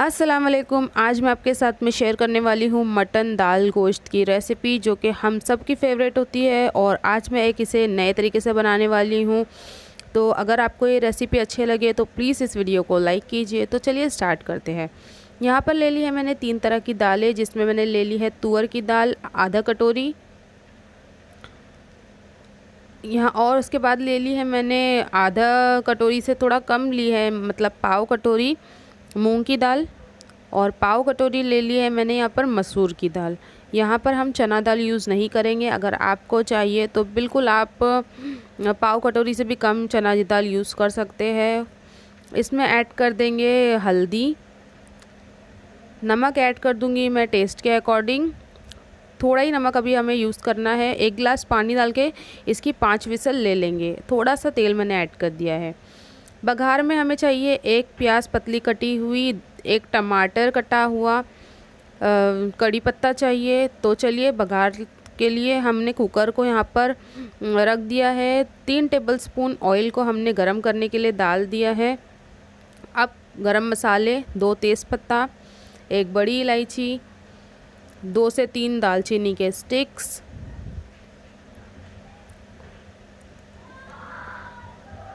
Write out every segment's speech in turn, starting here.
अस्सलाम वालेकुम आज मैं आपके साथ में शेयर करने वाली हूँ मटन दाल गोश्त की रेसिपी जो कि हम सब की फेवरेट होती है और आज मैं एक इसे नए तरीके से बनाने वाली हूँ तो अगर आपको ये रेसिपी अच्छी लगे तो प्लीज़ इस वीडियो को लाइक कीजिए तो चलिए स्टार्ट करते हैं यहाँ पर ले ली है मैंने तीन तरह की दालें जिसमें मैंने ले ली है तुअर की दाल आधा कटोरी यहाँ और उसके बाद ले ली है मैंने आधा कटोरी से थोड़ा कम ली है मतलब पाव कटोरी मूंग की दाल और पाव कटोरी ले ली है मैंने यहाँ पर मसूर की दाल यहाँ पर हम चना दाल यूज़ नहीं करेंगे अगर आपको चाहिए तो बिल्कुल आप पाव कटोरी से भी कम चना दाल यूज़ कर सकते हैं इसमें ऐड कर देंगे हल्दी नमक ऐड कर दूंगी मैं टेस्ट के अकॉर्डिंग थोड़ा ही नमक अभी हमें यूज़ करना है एक गिलास पानी डाल के इसकी पाँच विसल ले लेंगे थोड़ा सा तेल मैंने ऐड कर दिया है बघार में हमें चाहिए एक प्याज पतली कटी हुई एक टमाटर कटा हुआ कड़ी पत्ता चाहिए तो चलिए बघार के लिए हमने कुकर को यहाँ पर रख दिया है तीन टेबलस्पून ऑयल को हमने गरम करने के लिए डाल दिया है अब गरम मसाले दो तेज़पत्ता एक बड़ी इलायची दो से तीन दालचीनी के स्टिक्स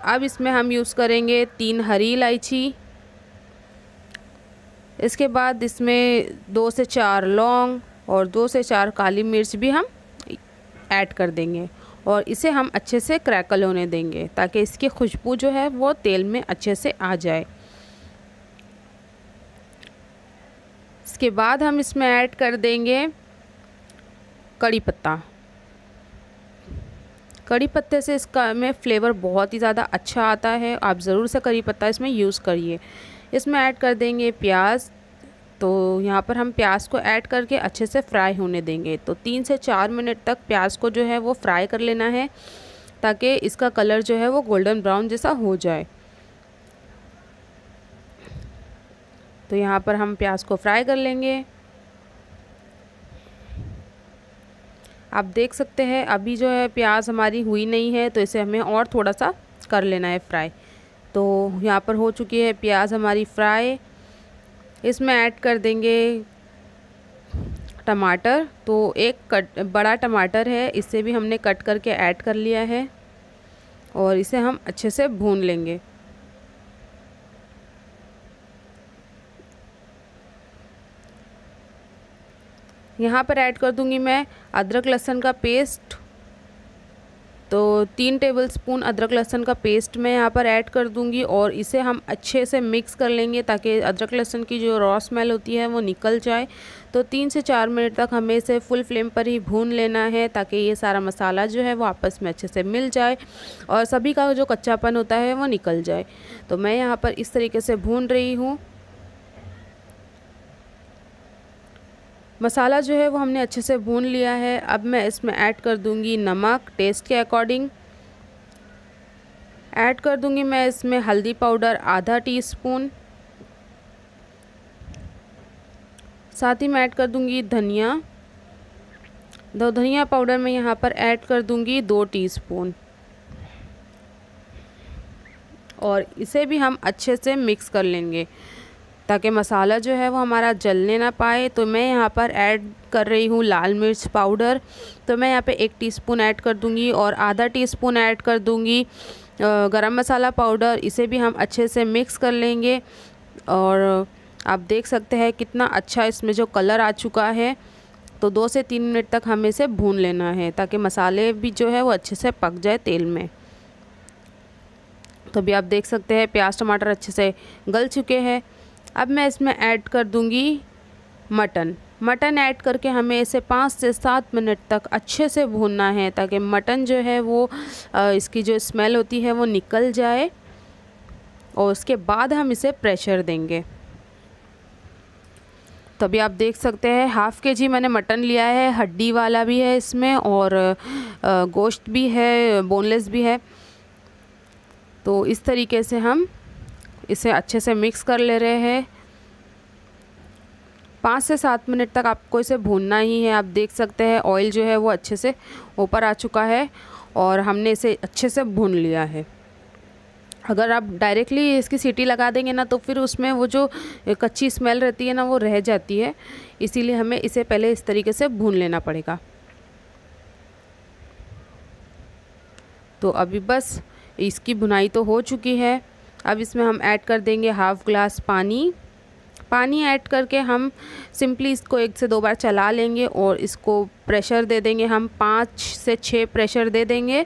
अब इसमें हम यूज़ करेंगे तीन हरी इलायची इसके बाद इसमें दो से चार लौंग और दो से चार काली मिर्च भी हम ऐड कर देंगे और इसे हम अच्छे से क्रैकल होने देंगे ताकि इसकी खुशबू जो है वो तेल में अच्छे से आ जाए इसके बाद हम इसमें ऐड कर देंगे कड़ी पत्ता कड़ी पत्ते से इसका में फ्लेवर बहुत ही ज़्यादा अच्छा आता है आप ज़रूर से करी पत्ता इसमें यूज़ करिए इसमें ऐड कर देंगे प्याज तो यहाँ पर हम प्याज को ऐड करके अच्छे से फ्राई होने देंगे तो तीन से चार मिनट तक प्याज को जो है वो फ्राई कर लेना है ताकि इसका कलर जो है वो गोल्डन ब्राउन जैसा हो जाए तो यहाँ पर हम प्याज को फ्राई कर लेंगे आप देख सकते हैं अभी जो है प्याज हमारी हुई नहीं है तो इसे हमें और थोड़ा सा कर लेना है फ्राई तो यहाँ पर हो चुकी है प्याज हमारी फ्राई इसमें ऐड कर देंगे टमाटर तो एक कट बड़ा टमाटर है इसे भी हमने कट करके ऐड कर लिया है और इसे हम अच्छे से भून लेंगे यहाँ पर ऐड कर दूँगी मैं अदरक लहसन का पेस्ट तो तीन टेबलस्पून अदरक लहसन का पेस्ट मैं यहाँ पर ऐड कर दूँगी और इसे हम अच्छे से मिक्स कर लेंगे ताकि अदरक लहसन की जो रॉ स्मेल होती है वो निकल जाए तो तीन से चार मिनट तक हमें इसे फुल फ्लेम पर ही भून लेना है ताकि ये सारा मसाला जो है वो आपस में अच्छे से मिल जाए और सभी का जो कच्चापन होता है वो निकल जाए तो मैं यहाँ पर इस तरीके से भून रही हूँ मसाला जो है वो हमने अच्छे से भून लिया है अब मैं इसमें ऐड कर दूंगी नमक टेस्ट के अकॉर्डिंग ऐड कर दूंगी मैं इसमें हल्दी पाउडर आधा टीस्पून साथ ही मैं ऐड कर दूंगी धनिया दो धनिया पाउडर मैं यहाँ पर ऐड कर दूंगी दो टीस्पून और इसे भी हम अच्छे से मिक्स कर लेंगे ताकि मसाला जो है वो हमारा जलने ना पाए तो मैं यहाँ पर ऐड कर रही हूँ लाल मिर्च पाउडर तो मैं यहाँ पे एक टीस्पून ऐड कर दूँगी और आधा टीस्पून ऐड कर दूँगी गरम मसाला पाउडर इसे भी हम अच्छे से मिक्स कर लेंगे और आप देख सकते हैं कितना अच्छा इसमें जो कलर आ चुका है तो दो से तीन मिनट तक हमें इसे भून लेना है ताकि मसाले भी जो है वो अच्छे से पक जाए तेल में तो भी आप देख सकते हैं प्याज टमाटर अच्छे से गल चुके हैं अब मैं इसमें ऐड कर दूँगी मटन मटन ऐड करके हमें इसे पाँच से सात मिनट तक अच्छे से भूनना है ताकि मटन जो है वो इसकी जो स्मेल होती है वो निकल जाए और उसके बाद हम इसे प्रेशर देंगे तभी आप देख सकते हैं हाफ़ के जी मैंने मटन लिया है हड्डी वाला भी है इसमें और गोश्त भी है बोनलेस भी है तो इस तरीके से हम इसे अच्छे से मिक्स कर ले रहे हैं पाँच से सात मिनट तक आपको इसे भूनना ही है आप देख सकते हैं ऑयल जो है वो अच्छे से ऊपर आ चुका है और हमने इसे अच्छे से भून लिया है अगर आप डायरेक्टली इसकी सीटी लगा देंगे ना तो फिर उसमें वो जो कच्ची स्मेल रहती है ना वो रह जाती है इसीलिए हमें इसे पहले इस तरीके से भून लेना पड़ेगा तो अभी बस इसकी भुनाई तो हो चुकी है अब इसमें हम ऐड कर देंगे हाफ़ ग्लास पानी पानी ऐड करके हम सिंपली इसको एक से दो बार चला लेंगे और इसको प्रेशर दे देंगे हम पाँच से छः प्रेशर दे देंगे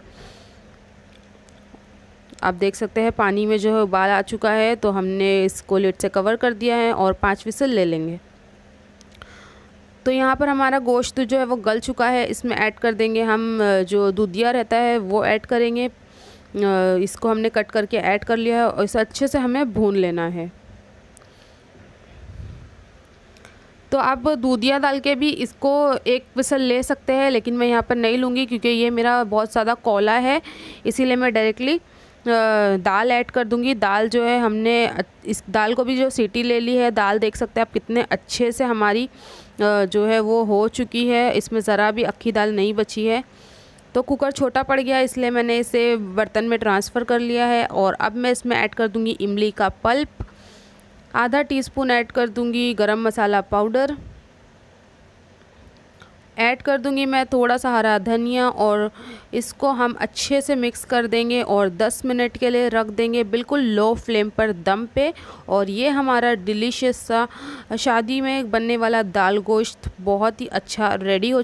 आप देख सकते हैं पानी में जो है उबाल आ चुका है तो हमने इसको लिट से कवर कर दिया है और पाँच विसल ले लेंगे तो यहाँ पर हमारा गोश्त जो है वो गल चुका है इसमें ऐड कर देंगे हम जो दूधिया रहता है वो ऐड करेंगे इसको हमने कट करके ऐड कर लिया है और इसे अच्छे से हमें भून लेना है तो आप दूधिया डाल के भी इसको एक पिसल ले सकते हैं लेकिन मैं यहाँ पर नहीं लूँगी क्योंकि ये मेरा बहुत ज़्यादा कौला है इसीलिए मैं डायरेक्टली दाल ऐड कर दूँगी दाल जो है हमने इस दाल को भी जो सीटी ले ली है दाल देख सकते हैं आप कितने अच्छे से हमारी जो है वो हो चुकी है इसमें ज़रा भी अक्खी दाल नहीं बची है तो कुकर छोटा पड़ गया इसलिए मैंने इसे बर्तन में ट्रांसफ़र कर लिया है और अब मैं इसमें ऐड कर दूँगी इमली का पल्प आधा टीस्पून ऐड कर दूँगी गरम मसाला पाउडर ऐड कर दूँगी मैं थोड़ा सा हरा धनिया और इसको हम अच्छे से मिक्स कर देंगे और 10 मिनट के लिए रख देंगे बिल्कुल लो फ्लेम पर दम पे और ये हमारा डिलीशियस सा शादी में बनने वाला दाल गोश्त बहुत ही अच्छा रेडी हो